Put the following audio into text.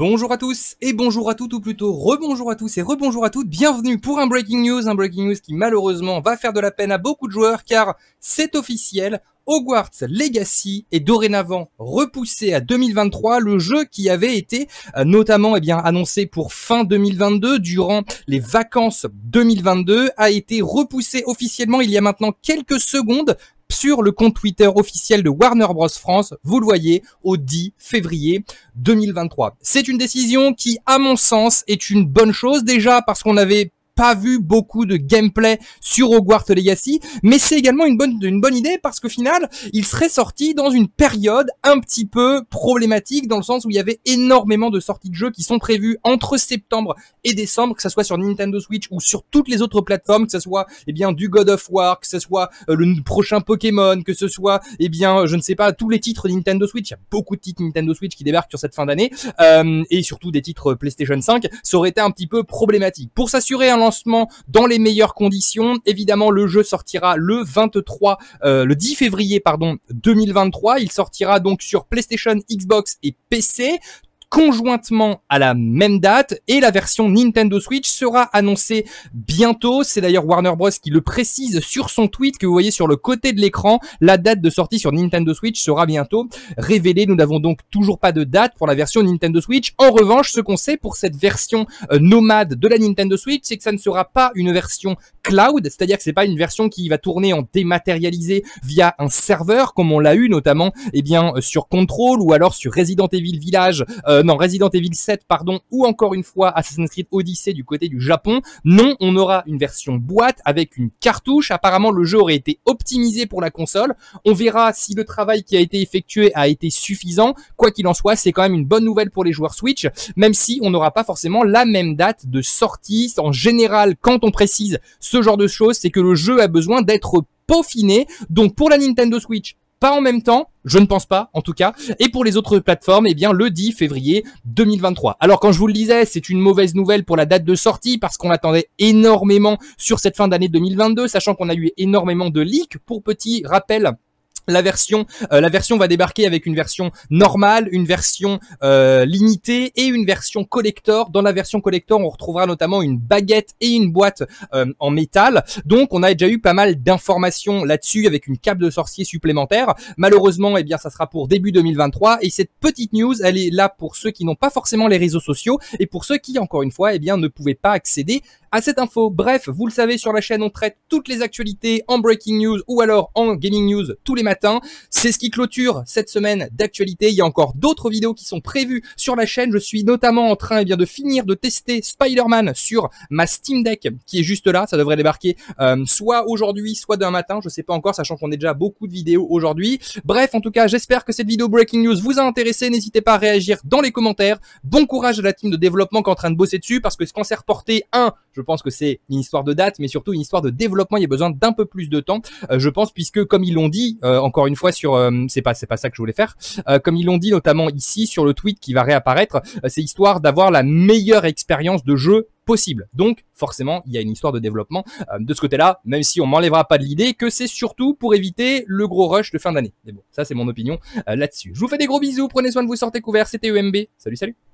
Bonjour à tous et bonjour à toutes, ou plutôt rebonjour à tous et rebonjour à toutes. Bienvenue pour un breaking news, un breaking news qui malheureusement va faire de la peine à beaucoup de joueurs car c'est officiel. Hogwarts Legacy est dorénavant repoussé à 2023, le jeu qui avait été euh, notamment eh bien, annoncé pour fin 2022 durant les vacances 2022 a été repoussé officiellement il y a maintenant quelques secondes sur le compte Twitter officiel de Warner Bros France, vous le voyez, au 10 février 2023. C'est une décision qui, à mon sens, est une bonne chose déjà parce qu'on avait pas vu beaucoup de gameplay sur Hogwarts Legacy, mais c'est également une bonne, une bonne idée parce qu'au final, il serait sorti dans une période un petit peu problématique dans le sens où il y avait énormément de sorties de jeux qui sont prévues entre septembre et décembre, que ce soit sur Nintendo Switch ou sur toutes les autres plateformes, que ce soit eh bien du God of War, que ce soit euh, le prochain Pokémon, que ce soit eh bien euh, je ne sais pas tous les titres Nintendo Switch, il y a beaucoup de titres Nintendo Switch qui débarquent sur cette fin d'année euh, et surtout des titres PlayStation 5, ça aurait été un petit peu problématique. Pour s'assurer un hein, dans les meilleures conditions. Évidemment, le jeu sortira le 23, euh, le 10 février, pardon, 2023. Il sortira donc sur PlayStation, Xbox et PC conjointement à la même date et la version Nintendo Switch sera annoncée bientôt. C'est d'ailleurs Warner Bros qui le précise sur son tweet que vous voyez sur le côté de l'écran. La date de sortie sur Nintendo Switch sera bientôt révélée. Nous n'avons donc toujours pas de date pour la version Nintendo Switch. En revanche, ce qu'on sait pour cette version euh, nomade de la Nintendo Switch, c'est que ça ne sera pas une version cloud, c'est-à-dire que c'est pas une version qui va tourner en dématérialisé via un serveur comme on l'a eu notamment eh bien euh, sur Control ou alors sur Resident Evil Village, euh, non Resident Evil 7 pardon, ou encore une fois Assassin's Creed Odyssey du côté du Japon. Non, on aura une version boîte avec une cartouche. Apparemment le jeu aurait été optimisé pour la console. On verra si le travail qui a été effectué a été suffisant. Quoi qu'il en soit, c'est quand même une bonne nouvelle pour les joueurs Switch, même si on n'aura pas forcément la même date de sortie. En général, quand on précise ce genre de choses, c'est que le jeu a besoin d'être peaufiné. Donc pour la Nintendo Switch, pas en même temps, je ne pense pas en tout cas, et pour les autres plateformes, eh bien le 10 février 2023. Alors quand je vous le disais, c'est une mauvaise nouvelle pour la date de sortie parce qu'on attendait énormément sur cette fin d'année 2022, sachant qu'on a eu énormément de leaks. Pour petit rappel, la version, euh, la version va débarquer avec une version normale, une version euh, limitée et une version collector. Dans la version collector, on retrouvera notamment une baguette et une boîte euh, en métal. Donc, on a déjà eu pas mal d'informations là-dessus avec une cape de sorcier supplémentaire. Malheureusement, eh bien, ça sera pour début 2023. Et cette petite news, elle est là pour ceux qui n'ont pas forcément les réseaux sociaux et pour ceux qui, encore une fois, eh bien, ne pouvaient pas accéder à cette info. Bref, vous le savez, sur la chaîne, on traite toutes les actualités en breaking news ou alors en gaming news tous les matins. C'est ce qui clôture cette semaine d'actualité. Il y a encore d'autres vidéos qui sont prévues sur la chaîne. Je suis notamment en train eh bien, de finir de tester Spider-Man sur ma Steam Deck qui est juste là. Ça devrait débarquer euh, soit aujourd'hui, soit demain matin. Je ne sais pas encore, sachant qu'on est déjà beaucoup de vidéos aujourd'hui. Bref, en tout cas, j'espère que cette vidéo breaking news vous a intéressé. N'hésitez pas à réagir dans les commentaires. Bon courage à la team de développement qui est en train de bosser dessus parce que ce cancer reporté un, je pense que c'est une histoire de date, mais surtout une histoire de développement. Il y a besoin d'un peu plus de temps, euh, je pense, puisque comme ils l'ont dit, euh, encore une fois sur, euh, c'est pas c'est pas ça que je voulais faire, comme ils l'ont dit notamment ici sur le tweet qui va réapparaître, c'est histoire d'avoir la meilleure expérience de jeu possible. Donc forcément, il y a une histoire de développement de ce côté-là, même si on m'enlèvera pas de l'idée que c'est surtout pour éviter le gros rush de fin d'année. Mais bon, ça c'est mon opinion là-dessus. Je vous fais des gros bisous, prenez soin de vous, sortez couvert. c'était UMB. E salut, salut